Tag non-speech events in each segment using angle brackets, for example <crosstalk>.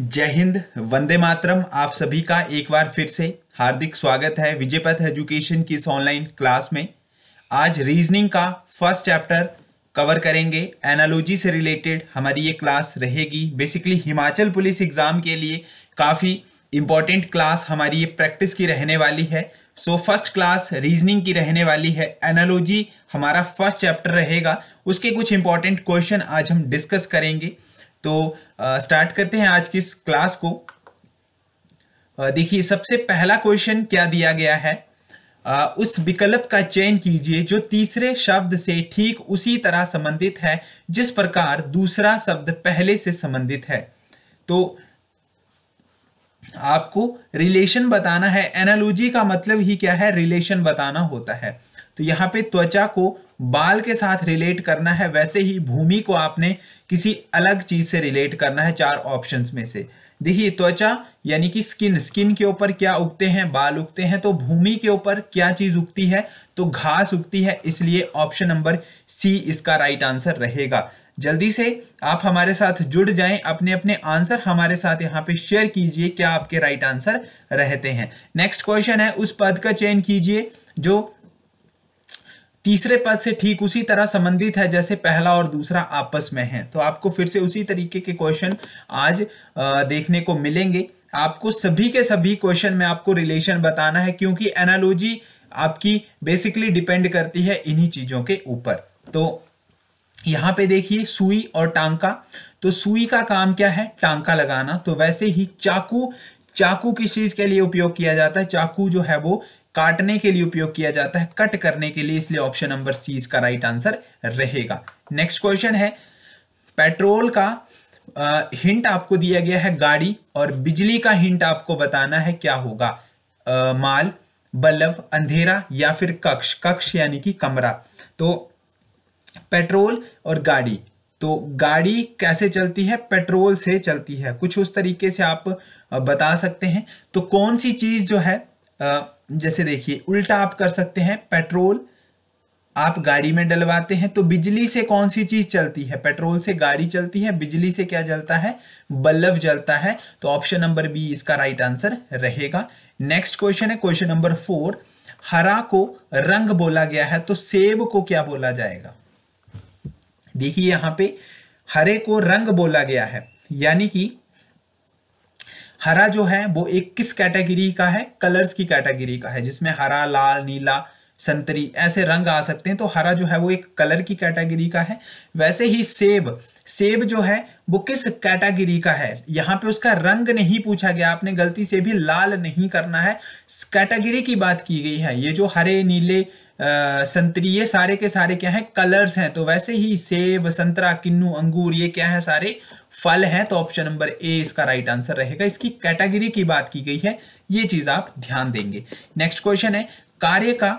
जय हिंद वंदे मातरम आप सभी का एक बार फिर से हार्दिक स्वागत है विजयपथ एजुकेशन की इस ऑनलाइन क्लास में आज रीजनिंग का फर्स्ट चैप्टर कवर करेंगे एनालॉजी से रिलेटेड हमारी ये क्लास रहेगी बेसिकली हिमाचल पुलिस एग्ज़ाम के लिए काफ़ी इंपॉर्टेंट क्लास हमारी ये प्रैक्टिस की रहने वाली है सो फर्स्ट क्लास रीजनिंग की रहने वाली है एनालॉजी हमारा फर्स्ट चैप्टर रहेगा उसके कुछ इंपॉर्टेंट क्वेश्चन आज हम डिस्कस करेंगे तो स्टार्ट करते हैं आज की इस क्लास को देखिए सबसे पहला क्वेश्चन क्या दिया गया है आ, उस विकल्प का चयन कीजिए जो तीसरे शब्द से ठीक उसी तरह संबंधित है जिस प्रकार दूसरा शब्द पहले से संबंधित है तो आपको रिलेशन बताना है एनालॉजी का मतलब ही क्या है रिलेशन बताना होता है तो यहाँ पे त्वचा को बाल के साथ रिलेट करना है वैसे ही भूमि को आपने किसी अलग चीज से रिलेट करना है चार ऑप्शंस में से देखिए त्वचा यानी कि स्किन स्किन के ऊपर क्या उगते हैं बाल उगते हैं तो भूमि के ऊपर क्या चीज उगती है तो घास उगती है इसलिए ऑप्शन नंबर सी इसका राइट आंसर रहेगा जल्दी से आप हमारे साथ जुड़ जाएं अपने अपने आंसर हमारे साथ यहाँ पे शेयर कीजिए क्या आपके राइट आंसर रहते हैं नेक्स्ट क्वेश्चन है उस पद का चयन कीजिए जो तीसरे पद से ठीक उसी तरह संबंधित है जैसे पहला और दूसरा आपस में है तो आपको फिर से उसी तरीके के क्वेश्चन आज देखने को मिलेंगे आपको सभी के सभी क्वेश्चन में आपको रिलेशन बताना है क्योंकि एनालॉजी आपकी बेसिकली डिपेंड करती है इन्हीं चीजों के ऊपर तो यहाँ पे देखिए सुई और टांका तो सुई का काम क्या है टांका लगाना तो वैसे ही चाकू चाकू किस चीज के लिए उपयोग किया जाता है चाकू जो है वो काटने के लिए उपयोग किया जाता है कट करने के लिए इसलिए ऑप्शन नंबर सी इसका राइट आंसर रहेगा नेक्स्ट क्वेश्चन है पेट्रोल का आ, हिंट आपको दिया गया है गाड़ी और बिजली का हिंट आपको बताना है क्या होगा आ, माल बल्ब अंधेरा या फिर कक्ष कक्ष यानी कि कमरा तो पेट्रोल और गाड़ी तो गाड़ी कैसे चलती है पेट्रोल से चलती है कुछ उस तरीके से आप बता सकते हैं तो कौन सी चीज जो है आ, जैसे देखिए उल्टा आप कर सकते हैं पेट्रोल आप गाड़ी में डलवाते हैं तो बिजली से कौन सी चीज चलती है पेट्रोल से गाड़ी चलती है बिजली से क्या जलता है बल्लभ जलता है तो ऑप्शन नंबर बी इसका राइट आंसर रहेगा नेक्स्ट क्वेश्चन है क्वेश्चन नंबर फोर हरा को रंग बोला गया है तो सेब को क्या बोला जाएगा देखिए यहां पे हरे को रंग बोला गया है यानी कि हरा जो है वो एक किस कैटेगरी का है कलर्स की कैटेगरी का है जिसमें हरा लाल नीला संतरी ऐसे रंग आ सकते हैं तो हरा जो है वो एक कलर की कैटेगरी का है वैसे ही सेब सेब जो है वो किस कैटेगरी का है यहाँ पे उसका रंग नहीं पूछा गया आपने गलती से भी लाल नहीं करना है कैटेगरी की बात की गई है ये जो हरे नीले संतरी ये सारे के सारे क्या हैं कलर्स हैं तो वैसे ही सेब संतरा किन्नू अंगूर ये क्या है सारे फल हैं तो ऑप्शन नंबर ए इसका राइट आंसर रहेगा इसकी कैटेगरी की बात की गई है ये चीज आप ध्यान देंगे नेक्स्ट क्वेश्चन है कार्य का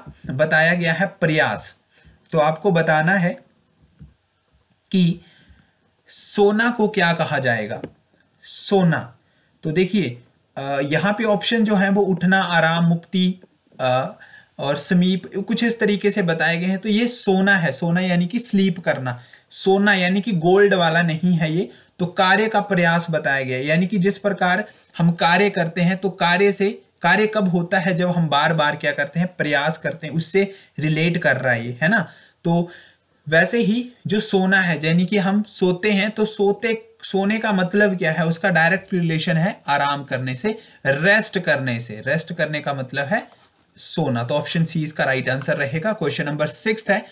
बताया गया है प्रयास तो आपको बताना है कि सोना को क्या कहा जाएगा सोना तो देखिए यहां पे ऑप्शन जो है वो उठना आराम मुक्ति और समीप कुछ इस तरीके से बताए गए हैं तो ये सोना है सोना यानी कि स्लीप करना सोना यानी कि गोल्ड वाला नहीं है ये तो कार्य का प्रयास बताया गया यानी कि जिस प्रकार हम कार्य करते हैं तो कार्य से कार्य कब होता है जब हम बार बार क्या करते हैं प्रयास करते हैं उससे रिलेट कर रहा है ये है ना तो वैसे ही जो सोना है यानी कि हम सोते हैं तो सोते सोने का मतलब क्या है उसका डायरेक्ट रिलेशन है आराम करने से रेस्ट करने से रेस्ट करने का मतलब है सोना तो ऑप्शन सी इसका राइट आंसर रहेगा क्वेश्चन नंबर सिक्स है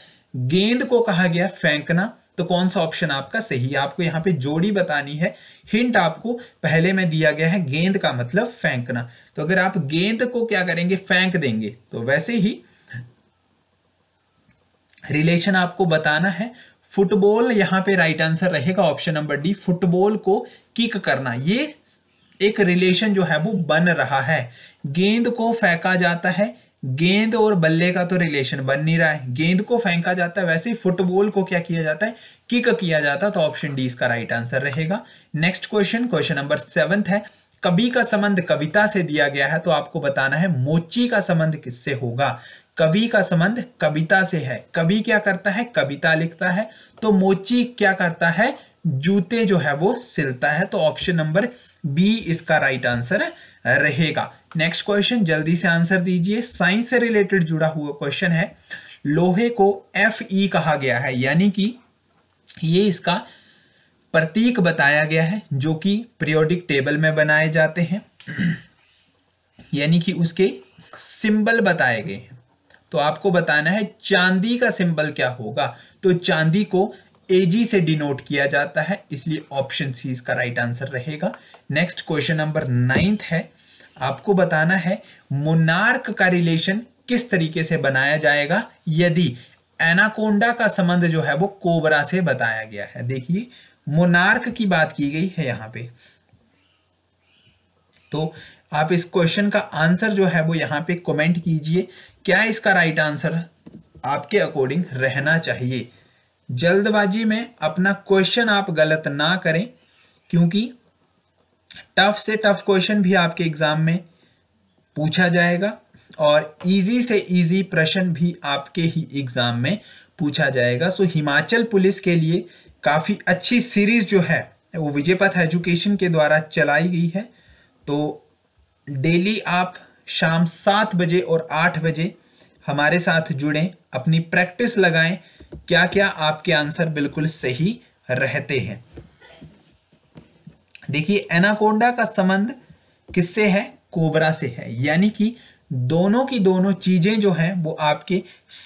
गेंद को कहा गया फेंकना तो कौन सा ऑप्शन आपका सही है आपको यहाँ पे जोड़ी बतानी है हिंट आपको पहले में दिया गया है गेंद का मतलब फेंकना तो अगर आप गेंद को क्या करेंगे फेंक देंगे तो वैसे ही रिलेशन आपको बताना है फुटबॉल यहां पे राइट आंसर रहेगा ऑप्शन नंबर डी फुटबॉल को किक करना ये एक रिलेशन जो है वो बन रहा है गेंद को फेंका जाता है गेंद और बल्ले का तो रिलेशन बन नहीं रहा है गेंद को फेंका जाता है वैसे ही फुटबॉल को क्या किया जाता है किक किया जाता है तो ऑप्शन डी इसका राइट आंसर रहेगा next question question number seventh है कवि का संबंध कविता से दिया गया है तो आपको बताना है मोची का संबंध किससे होगा कवि का संबंध कविता से है कवि क्या करता है कविता लिखता है तो मोची क्या करता है जूते जो है वो सिलता है तो ऑप्शन नंबर बी इसका राइट आंसर रहेगा नेक्स्ट क्वेश्चन जल्दी से आंसर दीजिए साइंस से रिलेटेड जुड़ा हुआ क्वेश्चन है लोहे को एफ ई कहा गया है यानी कि ये इसका प्रतीक बताया गया है जो कि पीरियोडिक टेबल में बनाए जाते हैं यानी कि उसके सिंबल बताए गए हैं तो आपको बताना है चांदी का सिंबल क्या होगा तो चांदी को एजी से डिनोट किया जाता है इसलिए ऑप्शन सी इसका राइट आंसर रहेगा नेक्स्ट क्वेश्चन नंबर नाइन्थ है आपको बताना है मोनार्क का रिलेशन किस तरीके से बनाया जाएगा यदि एनाकोंडा का संबंध जो है वो कोबरा से बताया गया है देखिए मोनार्क की बात की गई है यहां पे तो आप इस क्वेश्चन का आंसर जो है वो यहां पे कमेंट कीजिए क्या इसका राइट आंसर आपके अकॉर्डिंग रहना चाहिए जल्दबाजी में अपना क्वेश्चन आप गलत ना करें क्योंकि टफ से टफ क्वेश्चन भी आपके एग्ज़ाम में पूछा जाएगा और इजी से इजी प्रश्न भी आपके ही एग्ज़ाम में पूछा जाएगा सो हिमाचल पुलिस के लिए काफ़ी अच्छी सीरीज़ जो है वो विजयपथ एजुकेशन के द्वारा चलाई गई है तो डेली आप शाम सात बजे और आठ बजे हमारे साथ जुड़ें अपनी प्रैक्टिस लगाएं क्या क्या आपके आंसर बिल्कुल सही रहते हैं देखिए एनाकोंडा का संबंध किससे है कोबरा से है यानी कि दोनों की दोनों चीजें जो हैं वो आपके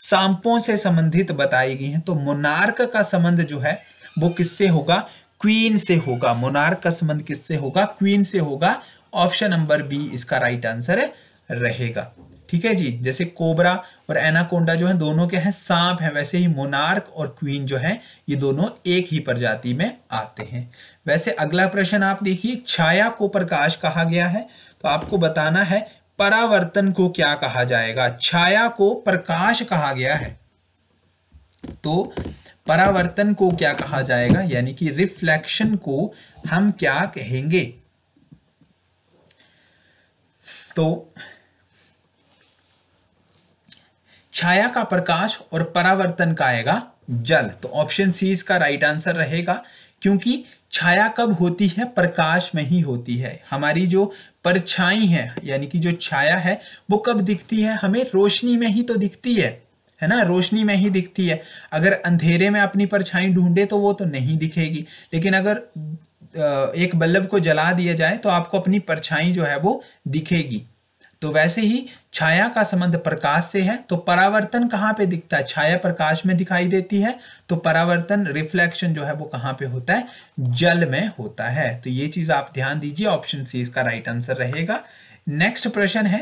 सांपों से संबंधित बताई गई हैं तो मोनार्क का संबंध जो है वो किससे होगा क्वीन से होगा मोनार्क का संबंध किससे होगा क्वीन से होगा ऑप्शन नंबर बी इसका राइट आंसर रहेगा ठीक है जी जैसे कोबरा और एनाकोंडा जो है दोनों के हैं सांप है वैसे ही मोनार्क और क्वीन जो है ये दोनों एक ही प्रजाति में आते हैं वैसे अगला प्रश्न आप देखिए छाया को प्रकाश कहा गया है तो आपको बताना है परावर्तन को क्या कहा जाएगा छाया को प्रकाश कहा गया है तो परावर्तन को क्या कहा जाएगा यानी कि रिफ्लेक्शन को हम क्या कहेंगे तो छाया का प्रकाश और परावर्तन का आएगा जल तो ऑप्शन सी इसका राइट आंसर रहेगा क्योंकि छाया कब होती है प्रकाश में ही होती है हमारी जो परछाई है यानी कि जो छाया है वो कब दिखती है हमें रोशनी में ही तो दिखती है है ना रोशनी में ही दिखती है अगर अंधेरे में अपनी परछाई ढूंढे तो वो तो नहीं दिखेगी लेकिन अगर एक बल्लभ को जला दिया जाए तो आपको अपनी परछाई जो है वो दिखेगी तो वैसे ही छाया का संबंध प्रकाश से है तो परावर्तन कहाँ पे दिखता है छाया प्रकाश में दिखाई देती है तो परावर्तन रिफ्लेक्शन जो है वो कहाँ पे होता है जल में होता है तो ये चीज आप ध्यान दीजिए ऑप्शन सी इसका राइट आंसर रहेगा नेक्स्ट प्रश्न है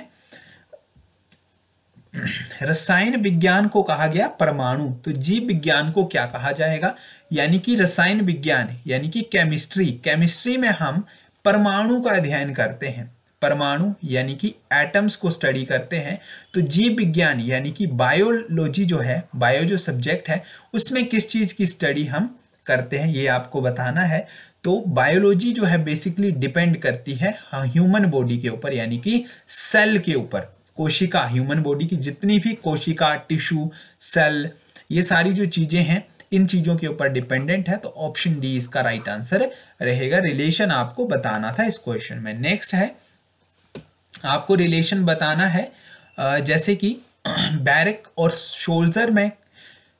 रसायन विज्ञान को कहा गया परमाणु तो जीव विज्ञान को क्या कहा जाएगा यानी कि रसायन विज्ञान यानी कि केमिस्ट्री केमिस्ट्री में हम परमाणु का अध्ययन करते हैं परमाणु यानी कि एटम्स को स्टडी करते हैं तो जीव विज्ञान यानी कि बायोलॉजी जो है बायो जो सब्जेक्ट है उसमें किस चीज़ की स्टडी हम करते हैं ये आपको बताना है तो बायोलॉजी जो है बेसिकली डिपेंड करती है ह्यूमन हाँ, बॉडी के ऊपर यानी कि सेल के ऊपर कोशिका ह्यूमन बॉडी की जितनी भी कोशिका टिश्यू सेल ये सारी जो चीज़ें हैं इन चीज़ों के ऊपर डिपेंडेंट है तो ऑप्शन डी इसका राइट आंसर रहेगा रिलेशन आपको बताना था इस क्वेश्चन में नेक्स्ट है आपको रिलेशन बताना है जैसे कि बैरक <clears throat> और शोल्जर में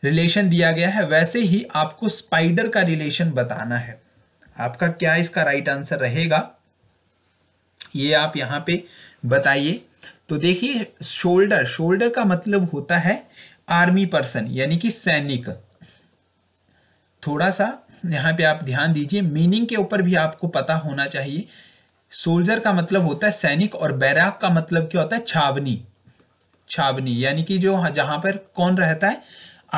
रिलेशन दिया गया है वैसे ही आपको स्पाइडर का रिलेशन बताना है आपका क्या इसका राइट आंसर रहेगा ये आप यहाँ पे बताइए तो देखिए शोल्डर शोल्डर का मतलब होता है आर्मी पर्सन यानी कि सैनिक थोड़ा सा यहाँ पे आप ध्यान दीजिए मीनिंग के ऊपर भी आपको पता होना चाहिए सोल्जर का मतलब होता है सैनिक और बैराक का मतलब क्या होता है छावनी छावनी यानी कि जो जहां पर कौन रहता है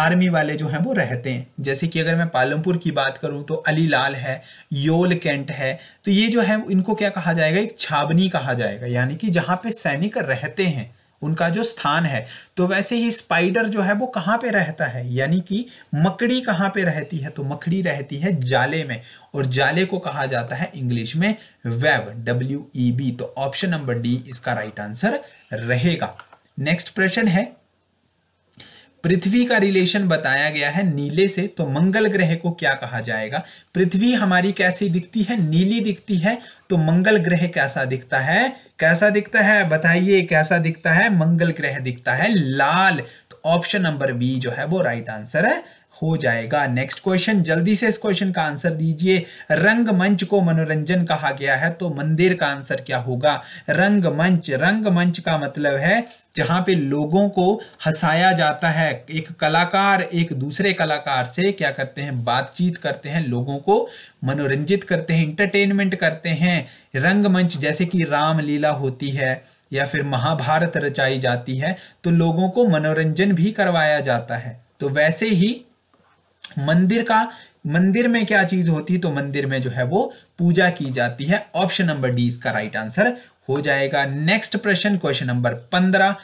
आर्मी वाले जो हैं वो रहते हैं जैसे कि अगर मैं पालमपुर की बात करूं तो अली लाल है योल कैंट है तो ये जो है इनको क्या कहा जाएगा एक छावनी कहा जाएगा यानी कि जहां पे सैनिक रहते हैं उनका जो स्थान है तो वैसे ही स्पाइडर जो है वो कहाँ पे रहता है यानी कि मकड़ी कहाँ पे रहती है तो मकड़ी रहती है जाले में और जाले को कहा जाता है इंग्लिश में वेब डब्ल्यू ई बी तो ऑप्शन नंबर डी इसका राइट आंसर रहेगा नेक्स्ट प्रश्न है पृथ्वी का रिलेशन बताया गया है नीले से तो मंगल ग्रह को क्या कहा जाएगा पृथ्वी हमारी कैसी दिखती है नीली दिखती है तो मंगल ग्रह कैसा दिखता है कैसा दिखता है बताइए कैसा दिखता है मंगल ग्रह दिखता है लाल तो ऑप्शन नंबर बी जो है वो राइट आंसर है हो जाएगा नेक्स्ट क्वेश्चन जल्दी से इस क्वेश्चन का आंसर दीजिए रंगमंच को मनोरंजन कहा गया है तो मंदिर का आंसर क्या होगा रंगमंच रंगमंच का मतलब है जहां पे लोगों को हंसाया जाता है एक कलाकार एक दूसरे कलाकार से क्या करते हैं बातचीत करते हैं लोगों को मनोरंजित करते हैं इंटरटेनमेंट करते हैं रंगमंच जैसे कि रामलीला होती है या फिर महाभारत रचाई जाती है तो लोगों को मनोरंजन भी करवाया जाता है तो वैसे ही मंदिर का मंदिर में क्या चीज होती तो मंदिर में जो है वो पूजा की जाती है ऑप्शन नंबर डी इसका राइट आंसर हो जाएगा नेक्स्ट प्रश्न क्वेश्चन नंबर पंद्रह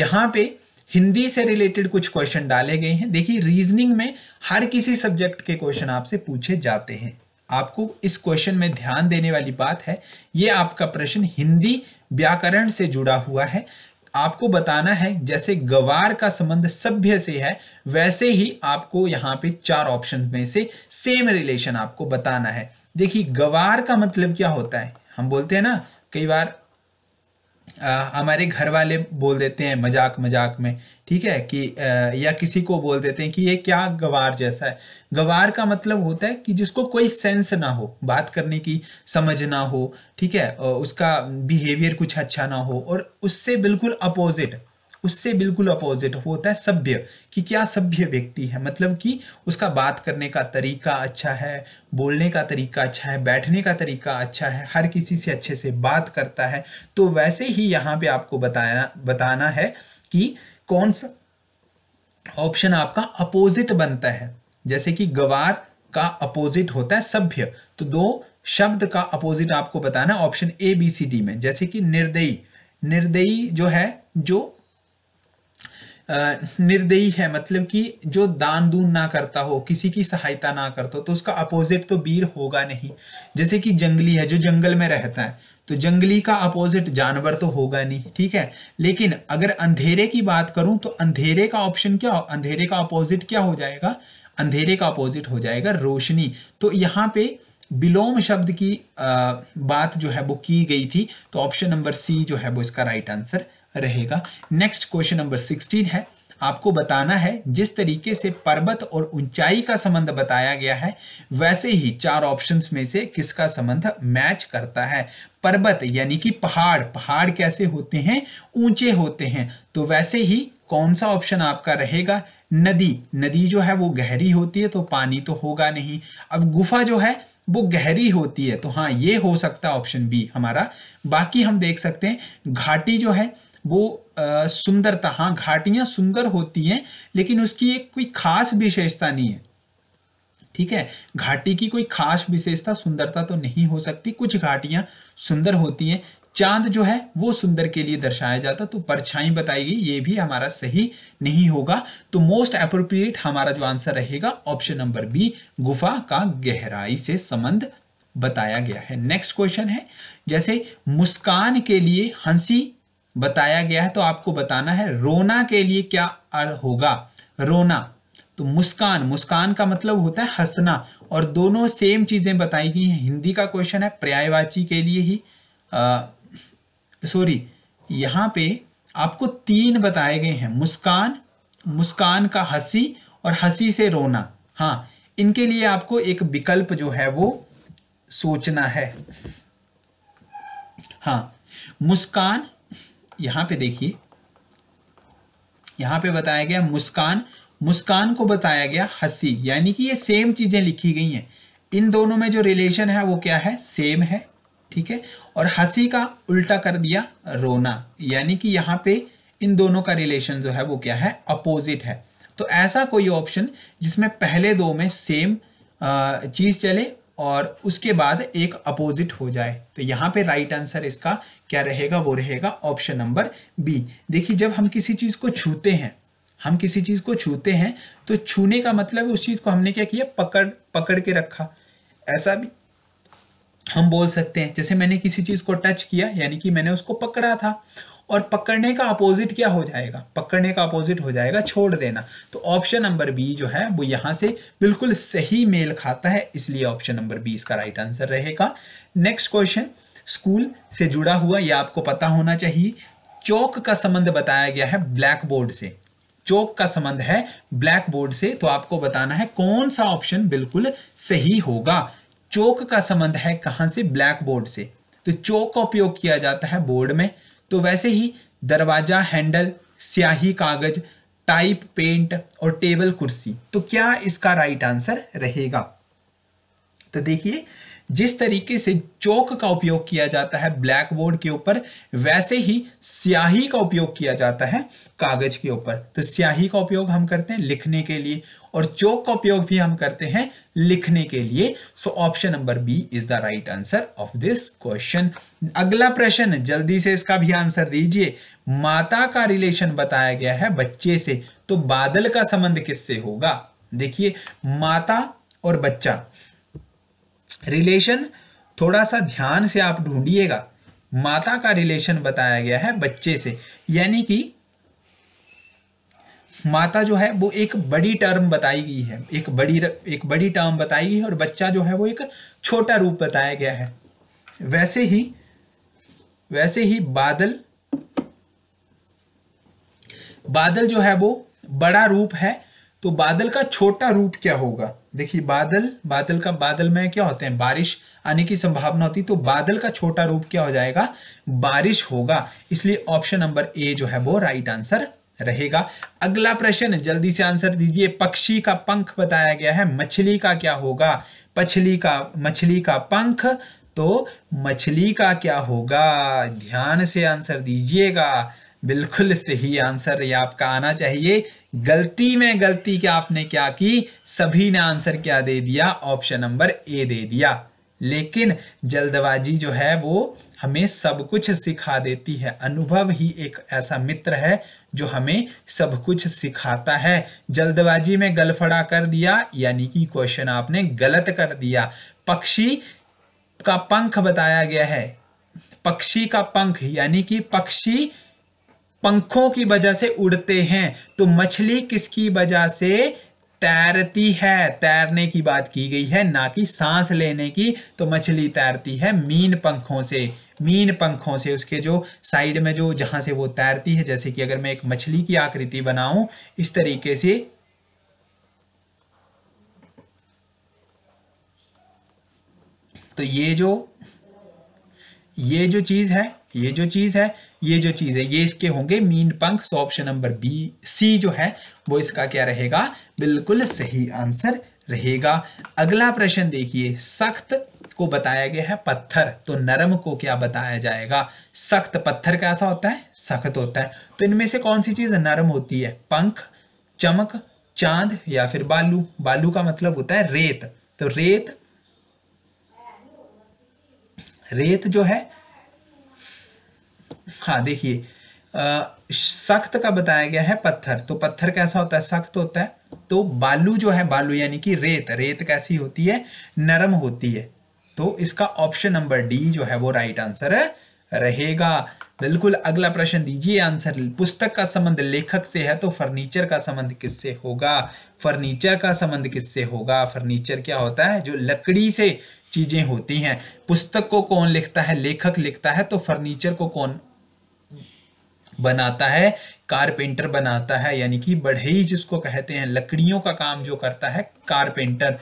यहां पे हिंदी से रिलेटेड कुछ क्वेश्चन डाले गए हैं देखिए रीजनिंग में हर किसी सब्जेक्ट के क्वेश्चन आपसे पूछे जाते हैं आपको इस क्वेश्चन में ध्यान देने वाली बात है ये आपका प्रश्न हिंदी व्याकरण से जुड़ा हुआ है आपको बताना है जैसे गवार का संबंध सभ्य से है वैसे ही आपको यहाँ पे चार ऑप्शन में से सेम रिलेशन आपको बताना है देखिए गवार का मतलब क्या होता है हम बोलते हैं ना कई बार हमारे घर वाले बोल देते हैं मजाक मजाक में ठीक है कि आ, या किसी को बोल देते हैं कि ये क्या गवार जैसा है गवार का मतलब होता है कि जिसको कोई सेंस ना हो बात करने की समझ ना हो ठीक है उसका बिहेवियर कुछ अच्छा ना हो और उससे बिल्कुल अपोजिट उससे बिल्कुल अपोजिट होता है सभ्य कि क्या सभ्य व्यक्ति है मतलब कि उसका बात करने का तरीका अच्छा है बोलने का तरीका अच्छा है बैठने का तरीका अच्छा है हर किसी से अच्छे से बात करता है तो वैसे ही यहाँ पे आपको बताना बताना है कि कौन सा ऑप्शन आपका अपोजिट बनता है जैसे कि गवार का अपोजिट होता है सभ्य तो दो शब्द का अपोजिट आपको बताना option A B C D में जैसे कि निर्दयी निर्दयी जो है जो निर्दयी है मतलब कि जो दान दून ना करता हो किसी की सहायता ना करता हो तो उसका अपोजिट तो वीर होगा नहीं जैसे कि जंगली है जो जंगल में रहता है तो जंगली का अपोजिट जानवर तो होगा नहीं ठीक है लेकिन अगर अंधेरे की बात करूं तो अंधेरे का ऑप्शन क्या हो अंधेरे का अपोजिट क्या हो जाएगा अंधेरे का अपोजिट हो जाएगा रोशनी तो यहाँ पे विलोम शब्द की आ, बात जो है वो की गई थी तो ऑप्शन नंबर सी जो है वो इसका राइट आंसर रहेगा नेक्स्ट क्वेश्चन नंबर सिक्सटीन है आपको बताना है जिस तरीके से पर्वत और ऊंचाई का संबंध बताया गया है वैसे ही चार ऑप्शंस में से किसका संबंध मैच करता है पर्वत यानी कि पहाड़ पहाड़ कैसे होते हैं ऊंचे होते हैं तो वैसे ही कौन सा ऑप्शन आपका रहेगा नदी नदी जो है वो गहरी होती है तो पानी तो होगा नहीं अब गुफा जो है वो गहरी होती है तो हाँ ये हो सकता है ऑप्शन बी हमारा बाकी हम देख सकते हैं घाटी जो है वो सुंदरता हाँ घाटियां सुंदर होती हैं लेकिन उसकी एक कोई खास विशेषता नहीं है ठीक है घाटी की कोई खास विशेषता सुंदरता तो नहीं हो सकती कुछ घाटियां सुंदर होती हैं चांद जो है वो सुंदर के लिए दर्शाया जाता तो परछाई बताई गई ये भी हमारा सही नहीं होगा तो मोस्ट अप्रोप्रिएट हमारा जो आंसर रहेगा ऑप्शन नंबर बी गुफा का गहराई से संबंध बताया गया है नेक्स्ट क्वेश्चन है जैसे मुस्कान के लिए हंसी बताया गया है तो आपको बताना है रोना के लिए क्या अर्थ होगा रोना तो मुस्कान मुस्कान का मतलब होता है हंसना और दोनों सेम चीजें बताई गई हैं हिंदी का क्वेश्चन है पर्यायवाची के लिए ही सॉरी यहाँ पे आपको तीन बताए गए हैं मुस्कान मुस्कान का हंसी और हंसी से रोना हाँ इनके लिए आपको एक विकल्प जो है वो सोचना है हाँ मुस्कान यहाँ पे देखिए यहाँ पे बताया गया मुस्कान मुस्कान को बताया गया हसी यानी कि ये सेम चीज़ें लिखी गई हैं इन दोनों में जो रिलेशन है वो क्या है सेम है ठीक है और हसी का उल्टा कर दिया रोना यानी कि यहाँ पे इन दोनों का रिलेशन जो है वो क्या है अपोजिट है तो ऐसा कोई ऑप्शन जिसमें पहले दो में सेम चीज़ चले और उसके बाद एक अपोजिट हो जाए तो यहाँ पे राइट आंसर इसका क्या रहेगा वो रहेगा ऑप्शन नंबर बी देखिए जब हम किसी चीज़ को छूते हैं हम किसी चीज़ को छूते हैं तो छूने का मतलब उस चीज़ को हमने क्या किया पकड़ पकड़ के रखा ऐसा भी हम बोल सकते हैं जैसे मैंने किसी चीज़ को टच किया यानी कि मैंने उसको पकड़ा था और पकड़ने का अपोजिट क्या हो जाएगा पकड़ने का अपोजिट हो जाएगा छोड़ देना तो ऑप्शन नंबर बी जो है वो यहां से बिल्कुल सही मेल खाता है इसलिए ऑप्शन नंबर बी इसका राइट आंसर रहेगा नेक्स्ट क्वेश्चन स्कूल से जुड़ा हुआ यह आपको पता होना चाहिए चौक का संबंध बताया गया है ब्लैक बोर्ड से चौक का संबंध है ब्लैक बोर्ड से तो आपको बताना है कौन सा ऑप्शन बिल्कुल सही होगा चौक का संबंध है कहां से ब्लैक बोर्ड से तो चौक का उपयोग किया जाता है बोर्ड में तो वैसे ही दरवाजा हैंडल स्याही कागज टाइप पेंट और टेबल कुर्सी तो क्या इसका राइट आंसर रहेगा तो देखिए जिस तरीके से चौक का उपयोग किया जाता है ब्लैक बोर्ड के ऊपर वैसे ही स्याही का उपयोग किया जाता है कागज के ऊपर तो स्याही का उपयोग हम करते हैं लिखने के लिए और चौक का उपयोग भी हम करते हैं लिखने के लिए so option number B is the right answer of this question अगला प्रश्न जल्दी से इसका भी आंसर दीजिए माता का रिलेशन बताया गया है बच्चे से तो बादल का संबंध किससे होगा देखिए माता और बच्चा रिलेशन थोड़ा सा ध्यान से आप ढूंढिएगा माता का रिलेशन बताया गया है बच्चे से यानी कि माता जो है वो एक बड़ी टर्म बताई गई है एक बड़ी एक बड़ी टर्म बताई गई है और बच्चा जो है वो एक छोटा रूप बताया गया है वैसे ही वैसे ही बादल बादल जो है वो बड़ा रूप है तो बादल का छोटा रूप क्या होगा देखिए बादल बादल का बादल में क्या होते हैं बारिश आने की संभावना होती तो बादल का छोटा रूप क्या हो जाएगा बारिश होगा इसलिए ऑप्शन नंबर ए जो है वो राइट आंसर रहेगा अगला प्रश्न जल्दी से आंसर दीजिए पक्षी का पंख बताया गया है मछली का क्या होगा पछली का मछली का पंख तो मछली का क्या होगा ध्यान से आंसर दीजिएगा बिल्कुल सही आंसर ये आपका आना चाहिए गलती में गलती क्या आपने क्या की सभी ने आंसर क्या दे दिया ऑप्शन नंबर ए दे दिया लेकिन जल्दबाजी जो है वो हमें सब कुछ सिखा देती है अनुभव ही एक ऐसा मित्र है जो हमें सब कुछ सिखाता है जल्दबाजी में गलफड़ा कर दिया यानी कि क्वेश्चन आपने गलत कर दिया पक्षी का पंख बताया गया है पक्षी का पंख यानी कि पक्षी पंखों की वजह से उड़ते हैं तो मछली किसकी वजह से तैरती है तैरने की बात की गई है ना कि सांस लेने की तो मछली तैरती है मीन पंखों से मीन पंखों से उसके जो साइड में जो जहां से वो तैरती है जैसे कि अगर मैं एक मछली की आकृति बनाऊं इस तरीके से तो ये जो ये जो चीज़ है ये जो चीज़ है ये जो चीज है ये इसके होंगे मीन पंख so option number B C जो है वो इसका क्या रहेगा बिल्कुल सही आंसर रहेगा अगला प्रश्न देखिए सख्त को बताया गया है पत्थर तो नरम को क्या बताया जाएगा सख्त पत्थर कैसा होता है सख्त होता है तो इनमें से कौन सी चीज नरम होती है पंख चमक चांद या फिर बालू बालू का मतलब होता है रेत तो रेत रेत जो है हाँ देखिए सख्त का बताया गया है पत्थर तो पत्थर कैसा होता है सख्त होता है तो बालू जो है बालू यानी कि रेत रेत कैसी होती है नरम होती है तो इसका ऑप्शन नंबर डी जो है वो राइट आंसर रहेगा बिल्कुल अगला प्रश्न दीजिए आंसर पुस्तक का संबंध लेखक से है तो फर्नीचर का संबंध किससे होगा फर्नीचर का संबंध किससे होगा फर्नीचर क्या होता है जो लकड़ी से चीजें होती हैं पुस्तक को कौन लिखता है लेखक लिखता है तो फर्नीचर को कौन बनाता है कारपेंटर बनाता है यानी कि बढ़ई जिसको कहते हैं लकड़ियों का काम जो करता है carpenter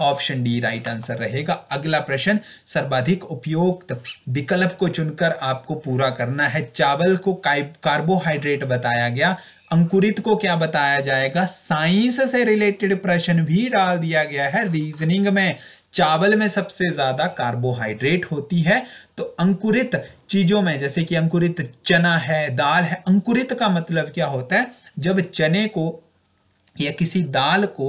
option D right answer रहेगा अगला प्रश्न सर्वाधिक उपयुक्त विकल्प को चुनकर आपको पूरा करना है चावल को कार्बोहाइड्रेट बताया गया अंकुरित को क्या बताया जाएगा साइंस से रिलेटेड प्रश्न भी डाल दिया गया है रीजनिंग में चावल में सबसे ज्यादा कार्बोहाइड्रेट होती है तो अंकुरित चीजों में जैसे कि अंकुरित चना है दाल है अंकुरित का मतलब क्या होता है जब चने को या किसी दाल को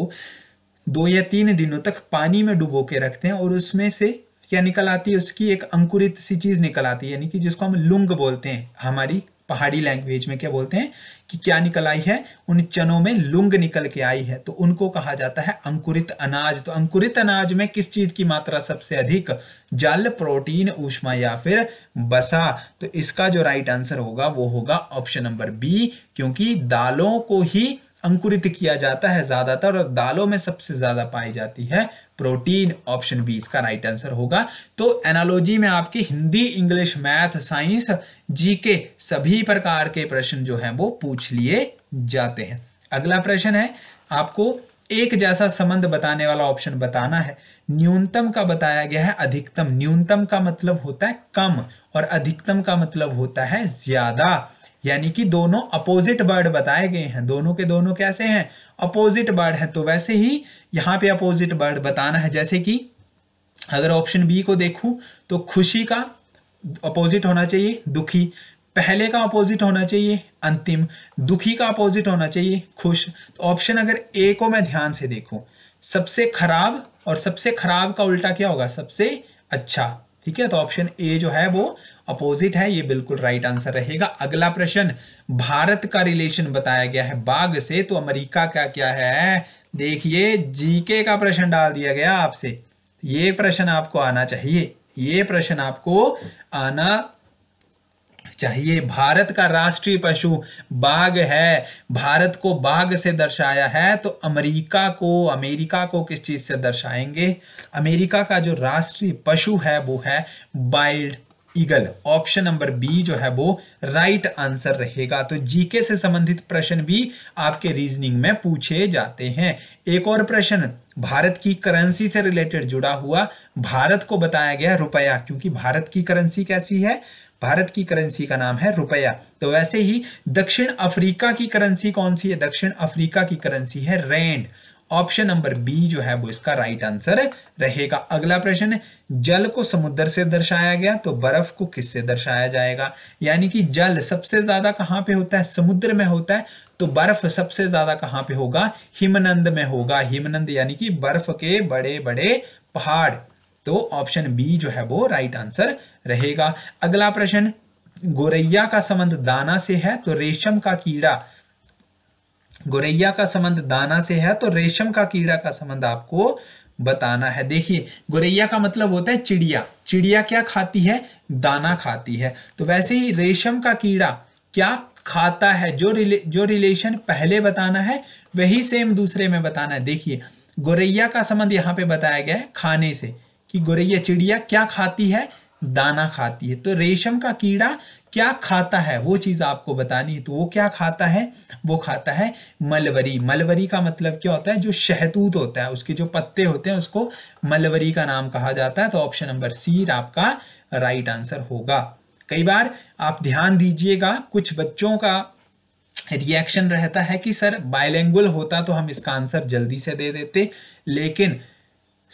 दो या तीन दिनों तक पानी में डुबो के रखते हैं और उसमें से क्या निकल आती है उसकी एक अंकुरित सी चीज निकल आती है यानी कि जिसको हम लुंग बोलते हैं हमारी पहाड़ी लैंग्वेज में क्या बोलते हैं कि क्या निकल आई है उन चनों में लुंग निकल के आई है तो उनको कहा जाता है अंकुरित अनाज तो अंकुरित अनाज में किस चीज की मात्रा सबसे अधिक जल प्रोटीन ऊष्मा या फिर बसा तो इसका जो राइट आंसर होगा वो होगा ऑप्शन नंबर बी क्योंकि दालों को ही अंकुरित किया जाता है ज्यादातर और दालों में सबसे ज्यादा पाई जाती है प्रोटीन ऑप्शन बी इसका राइट आंसर होगा तो एनालॉजी में आपके Hindi English math science G K सभी प्रकार के प्रश्न जो हैं वो पूछ लिए जाते हैं अगला प्रश्न है आपको एक जैसा संबंध बताने वाला ऑप्शन बताना है न्यूनतम का बताया गया है अधिकतम न्यूनतम का मतलब होता है कम और अधिकतम का मतलब होता है ज्यादा यानी कि दोनों अपोजिट वर्ड बताए गए हैं दोनों के दोनों कैसे हैं अपोजिट वर्ड है तो वैसे ही यहाँ पे अपोजिट वर्ड बताना है जैसे कि अगर ऑप्शन बी को देखूं तो खुशी का अपोजिट होना चाहिए दुखी पहले का अपोजिट होना चाहिए अंतिम दुखी का अपोजिट होना चाहिए खुश तो ऑप्शन अगर ए को मैं ध्यान से देखूं सबसे खराब और सबसे खराब का उल्टा क्या होगा सबसे अच्छा ठीक है तो ऑप्शन ए जो है वो अपोजिट है ये बिल्कुल राइट आंसर रहेगा अगला प्रश्न भारत का रिलेशन बताया गया है बाघ से तो अमेरिका का क्या है देखिए जीके का प्रश्न डाल दिया गया आपसे ये प्रश्न आपको आना चाहिए ये प्रश्न आपको आना चाहिए भारत का राष्ट्रीय पशु बाघ है भारत को बाघ से दर्शाया है तो अमेरिका को अमेरिका को किस चीज़ से दर्शाएंगे अमेरिका का जो राष्ट्रीय पशु है वो है wild eagle option number B जो है वो राइट आंसर रहेगा तो जीके से संबंधित प्रश्न भी आपके रीजनिंग में पूछे जाते हैं एक और प्रश्न भारत की करेंसी से रिलेटेड जुड़ा हुआ भारत को बताया गया रुपया क्योंकि भारत की करेंसी कैसी है भारत की करेंसी का नाम है रुपया तो वैसे ही दक्षिण अफ्रीका की करेंसी कौन सी है दक्षिण अफ्रीका की करेंसी है रेंड ऑप्शन नंबर बी जो है वो इसका राइट आंसर रहेगा अगला प्रश्न है जल को समुद्र से दर्शाया गया तो बर्फ को किससे दर्शाया जाएगा यानी कि जल सबसे ज्यादा कहां पे होता है समुद्र में होता है तो बर्फ सबसे ज्यादा कहां पे होगा हिमनंद में होगा हिमनंद यानी कि बर्फ के बड़े बड़े पहाड़ तो ऑप्शन बी जो है वो राइट आंसर रहेगा अगला प्रश्न गोरैया का संबंध दाना से है तो रेशम का कीड़ा गोरैया का संबंध दाना से है तो रेशम का कीड़ा का संबंध आपको बताना है देखिए गोरैया का मतलब होता है चिड़िया चिड़िया क्या खाती है दाना खाती है तो वैसे ही रेशम का कीड़ा क्या खाता है जो रिले जो रिलेशन पहले बताना है वही सेम दूसरे में बताना है देखिए गोरैया का संबंध यहाँ पे बताया गया है खाने से कि गोरैया चिड़िया क्या खाती है दाना खाती है तो रेशम का कीड़ा क्या खाता है वो चीज आपको बतानी है तो वो क्या खाता है वो खाता है मलवरी मलवरी का मतलब क्या होता है जो शहतूत होता है उसके जो पत्ते होते हैं उसको मलवरी का नाम कहा जाता है तो ऑप्शन नंबर सी आपका राइट आंसर होगा कई बार आप ध्यान दीजिएगा कुछ बच्चों का रिएक्शन रहता है कि सर बायलैंगुअल होता तो हम इसका आंसर जल्दी से दे देते लेकिन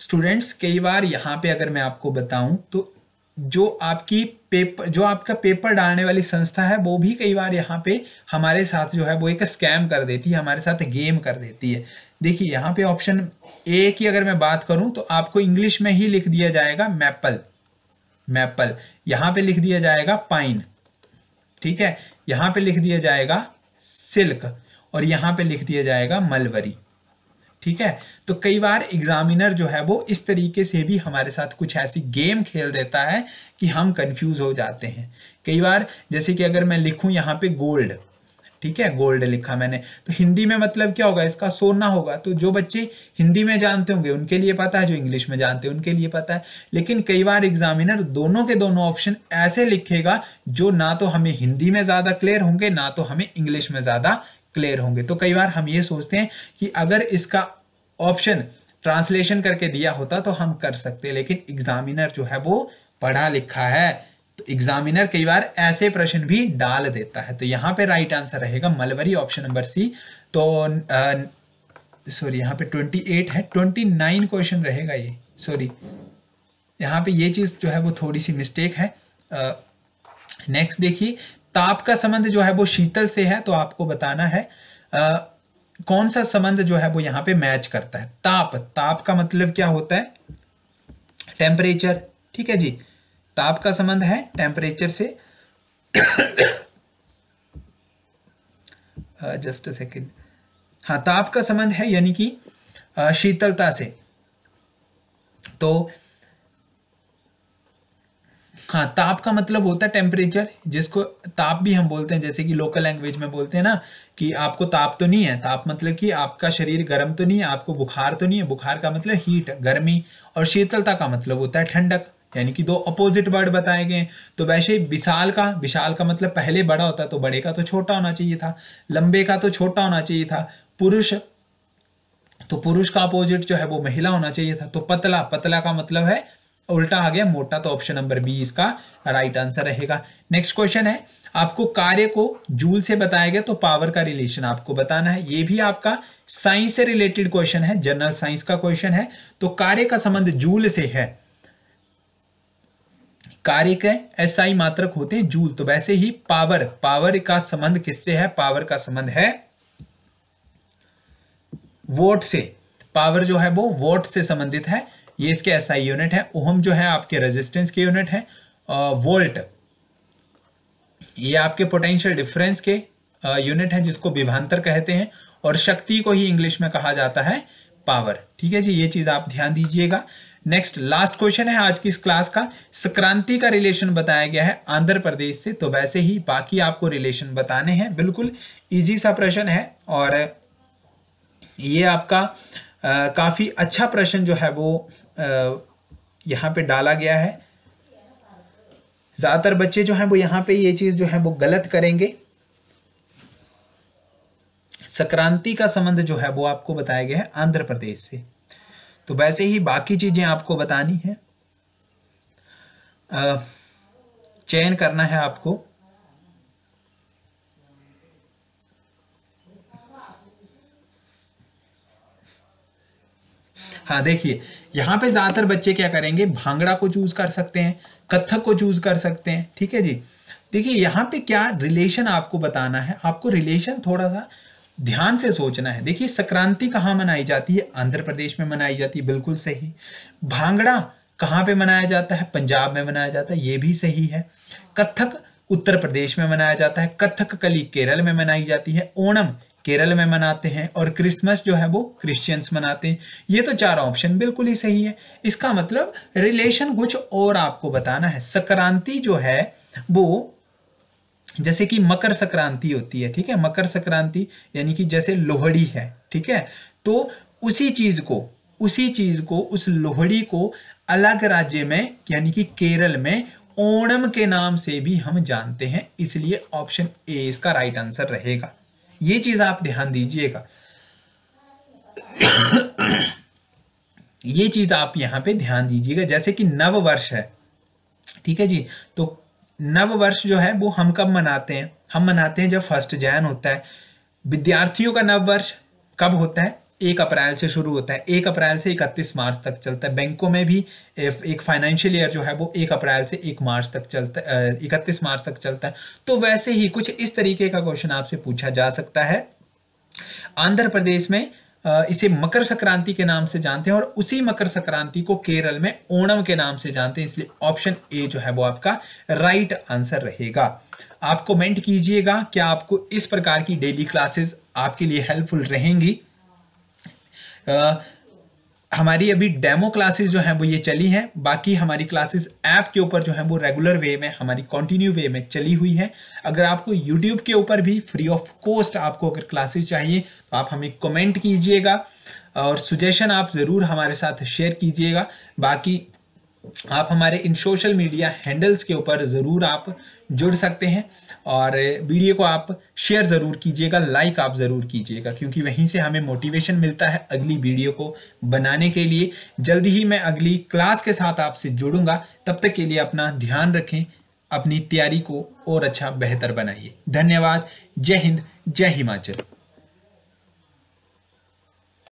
स्टूडेंट्स कई बार यहाँ पे अगर मैं आपको बताऊं तो जो आपकी पेपर जो आपका पेपर डालने वाली संस्था है वो भी कई बार यहाँ पे हमारे साथ जो है वो एक स्कैम कर देती है हमारे साथ गेम कर देती है देखिए यहाँ पे ऑप्शन ए की अगर मैं बात करूं तो आपको इंग्लिश में ही लिख दिया जाएगा मैपल मैपल यहां पे लिख दिया जाएगा पाइन ठीक है यहां पे लिख दिया जाएगा सिल्क और यहां पे लिख दिया जाएगा मलवरी ठीक है तो कई बार एग्जामिनर जो है वो इस तरीके से भी हमारे साथ कुछ ऐसी गेम खेल देता है कि हम कंफ्यूज हो जाते हैं कई बार जैसे कि अगर मैं लिखूं यहाँ पे गोल्ड ठीक है गोल्ड लिखा मैंने तो हिंदी में मतलब क्या होगा इसका सोना होगा तो जो बच्चे हिंदी में जानते होंगे उनके लिए पता है जो इंग्लिश में जानते हैं उनके लिए पता है लेकिन कई बार एग्जामिनर दोनों के दोनों ऑप्शन ऐसे लिखेगा जो ना तो हमें हिंदी में ज़्यादा क्लियर होंगे ना तो हमें इंग्लिश में ज़्यादा क्लियर होंगे तो कई बार हम ये सोचते हैं कि अगर इसका ऑप्शन ट्रांसलेशन करके दिया होता तो हम कर सकते लेकिन एग्जामिनर जो है वो पढ़ा लिखा है तो एग्जामिनर कई बार ऐसे प्रश्न भी डाल देता है तो यहाँ पे राइट आंसर रहेगा मलबरी ऑप्शन नंबर सी तो सॉरी यहाँ पे 28 है 29 क्वेश्चन रहेगा ये सॉरी यहाँ पे ये चीज़ जो है वो थोड़ी सी मिस्टेक है नेक्स्ट देखिए ताप का संबंध जो है वो शीतल से है तो आपको बताना है आ, कौन सा संबंध जो है वो यहाँ पे मैच करता है ताप ताप का मतलब क्या होता है टेम्परेचर ठीक है जी ताप का संबंध है टेम्परेचर से जस्ट अ सेकेंड हाँ ताप का संबंध है यानी कि शीतलता से तो हाँ ताप का मतलब होता है टेम्परेचर जिसको ताप भी हम बोलते हैं जैसे कि लोकल लैंग्वेज में बोलते हैं ना कि आपको ताप तो नहीं है ताप मतलब कि आपका शरीर गर्म तो नहीं है आपको बुखार तो नहीं है बुखार का मतलब हीट गर्मी और शीतलता का मतलब होता है ठंडक यानी कि दो अपोजिट वर्ड बताए गए तो वैसे विशाल का विशाल का मतलब पहले बड़ा होता तो बड़े का तो छोटा होना चाहिए था लंबे का तो छोटा होना चाहिए था पुरुष तो पुरुष का अपोजिट जो है वो महिला होना चाहिए था तो पतला पतला का मतलब है उल्टा आ गया मोटा तो ऑप्शन नंबर बी इसका राइट आंसर रहेगा नेक्स्ट क्वेश्चन है आपको कार्य को जूल से बताया गया तो पावर का रिलेशन आपको बताना है ये भी आपका साइंस से रिलेटेड क्वेश्चन है जनरल साइंस का क्वेश्चन है तो कार्य का संबंध जूल से है कार्य के एसआई मात्रक होते हैं जूल तो वैसे ही पावर पावर का संबंध किससे है पावर का संबंध है वोट से पावर जो है वो वोट से संबंधित है ये इसके एस SI यूनिट है ओहम जो है आपके रेजिस्टेंस के यूनिट है वोल्ट ये आपके पोटेंशियल डिफरेंस के यूनिट है जिसको विभांतर कहते हैं और शक्ति को ही इंग्लिश में कहा जाता है पावर ठीक है जी ये चीज आप ध्यान दीजिएगा नेक्स्ट लास्ट क्वेश्चन है आज की इस क्लास का संक्रांति का रिलेशन बताया गया है आंध्र प्रदेश से तो वैसे ही बाकी आपको रिलेशन बताने हैं बिल्कुल इजी सा प्रश्न है और ये आपका आ, काफी अच्छा प्रश्न जो है वो यहाँ पे डाला गया है ज़्यादातर बच्चे जो हैं वो यहाँ पे ये चीज़ जो है वो गलत करेंगे संक्रांति का संबंध जो है वो आपको बताया गया है आंध्र प्रदेश से तो वैसे ही बाकी चीज़ें आपको बतानी है चयन करना है आपको हाँ देखिए यहाँ पे ज़्यादातर बच्चे क्या करेंगे भांगड़ा को चूज कर सकते हैं कथक को चूज कर सकते हैं ठीक है जी देखिए यहाँ पे क्या रिलेशन आपको बताना है आपको रिलेशन थोड़ा सा ध्यान से सोचना है देखिए संक्रांति कहाँ मनाई जाती है आंध्र प्रदेश में मनाई जाती है बिल्कुल सही भांगड़ा कहाँ पे मनाया जाता है पंजाब में मनाया जाता है ये भी सही है कथक उत्तर प्रदेश में मनाया जाता है कथक कली केरल में मनाई जाती है ओणम केरल में मनाते हैं और क्रिसमस जो है वो क्रिश्चियंस मनाते हैं ये तो चार ऑप्शन बिल्कुल ही सही है इसका मतलब रिलेशन कुछ और आपको बताना है संक्रांति जो है वो जैसे कि मकर संक्रांति होती है ठीक है मकर संक्रांति यानी कि जैसे लोहड़ी है ठीक है तो उसी चीज को उसी चीज को उस लोहड़ी को अलग राज्य में यानी कि केरल में ओणम के नाम से भी हम जानते हैं इसलिए ऑप्शन ए इसका राइट आंसर रहेगा ये चीज आप ध्यान दीजिएगा ये चीज आप यहां पे ध्यान दीजिएगा जैसे कि नव वर्ष है ठीक है जी तो नव वर्ष जो है वो हम कब मनाते हैं हम मनाते हैं जब फर्स्ट जैन होता है विद्यार्थियों का नव वर्ष कब होता है एक अप्रैल से शुरू होता है एक अप्रैल से इकतीस मार्च तक चलता है बैंकों में भी एक फाइनेंशियल ईयर जो है वो एक अप्रैल से एक मार्च तक चलता है इकतीस मार्च तक चलता है तो वैसे ही कुछ इस तरीके का क्वेश्चन आपसे पूछा जा सकता है आंध्र प्रदेश में इसे मकर संक्रांति के नाम से जानते हैं और उसी मकर संक्रांति को केरल में ओणम के नाम से जानते हैं इसलिए ऑप्शन ए जो है वो आपका राइट आंसर रहेगा आप कमेंट कीजिएगा क्या आपको इस प्रकार की डेली क्लासेस आपके लिए हेल्पफुल रहेंगी हमारी अभी डेमो क्लासेस जो हैं वो ये चली हैं बाकी हमारी क्लासेस ऐप के ऊपर जो है वो रेगुलर वे में हमारी कंटिन्यू वे में चली हुई है अगर आपको यूट्यूब के ऊपर भी फ्री ऑफ कॉस्ट आपको अगर क्लासेस चाहिए तो आप हमें कमेंट कीजिएगा और सुजेशन आप ज़रूर हमारे साथ शेयर कीजिएगा बाकी आप हमारे इन सोशल मीडिया हैंडल्स के ऊपर ज़रूर आप जुड़ सकते हैं और वीडियो को आप शेयर ज़रूर कीजिएगा लाइक आप ज़रूर कीजिएगा क्योंकि वहीं से हमें मोटिवेशन मिलता है अगली वीडियो को बनाने के लिए जल्दी ही मैं अगली क्लास के साथ आपसे जुड़ूंगा तब तक के लिए अपना ध्यान रखें अपनी तैयारी को और अच्छा बेहतर बनाइए धन्यवाद जय हिंद जय हिमाचल